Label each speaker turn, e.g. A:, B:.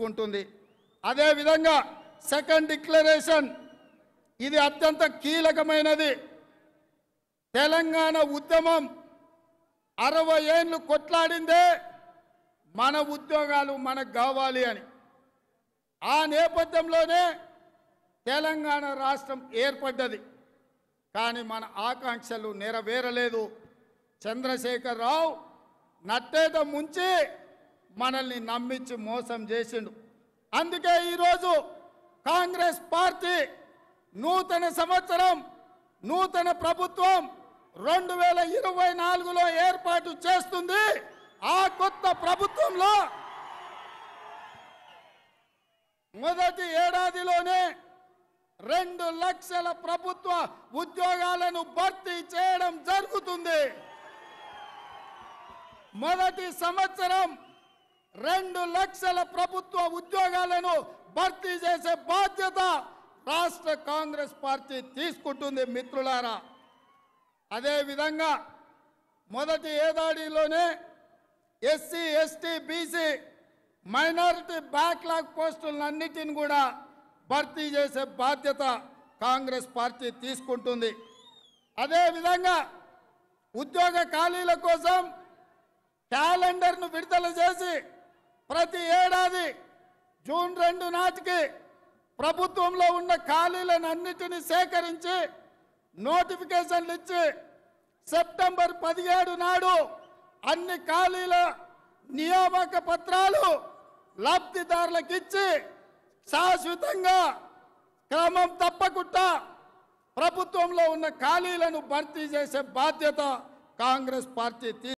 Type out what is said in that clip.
A: తీసుకుంటుంది అదేవిధంగా second declaration ఇది అత్యంత కీలకమైనది తెలంగాణ ఉద్యమం అరవై ఏళ్ళు కొట్లాడిందే మన ఉద్యోగాలు మనకు కావాలి అని ఆ నేపథ్యంలోనే తెలంగాణ రాష్ట్రం ఏర్పడ్డది కానీ మన ఆకాంక్షలు నెరవేరలేదు చంద్రశేఖరరావు నట్టేట ముంచి మనల్ని నమ్మించి మోసం చేసిండు అందుకే ఈరోజు కాంగ్రెస్ పార్టీ నూతన సంవత్సరం నూతన ప్రభుత్వం రెండు వేల ఇరవై నాలుగులో ఏర్పాటు చేస్తుంది ఆ కొత్త ప్రభుత్వంలో మొదటి ఏడాదిలోనే రెండు లక్షల ప్రభుత్వ ఉద్యోగాలను భర్తీ చేయడం జరుగుతుంది మొదటి సంవత్సరం రెండు లక్షల ప్రభుత్వ ఉద్యోగాలను భర్తీ చేసే బాధ్యత రాష్ట్ర కాంగ్రెస్ పార్టీ తీసుకుంటుంది మిత్రులారా అదేవిధంగా మొదటి ఏడాదిలోనే SC ST BC minority backlog పోస్టులన్నిటిని కూడా భర్తీ చేసే బాధ్యత కాంగ్రెస్ పార్టీ తీసుకుంటుంది అదేవిధంగా ఉద్యోగ ఖాళీల కోసం క్యాలెండర్ను విడుదల చేసి ప్రతి ఏడాది జూన్ రెండు నాటికి ప్రభుత్వంలో ఉన్న ఖాళీలను అన్నిటినీ సేకరించి నోటిఫికేషన్లు ఇచ్చి సెప్టెంబర్ పదిహేడు నాడు అన్ని ఖాళీల నియామక పత్రాలు లబ్ధిదారులకు ఇచ్చి శాశ్వతంగా క్రమం తప్పకుండా ప్రభుత్వంలో ఉన్న ఖాళీలను భర్తీ చేసే బాధ్యత కాంగ్రెస్ పార్టీ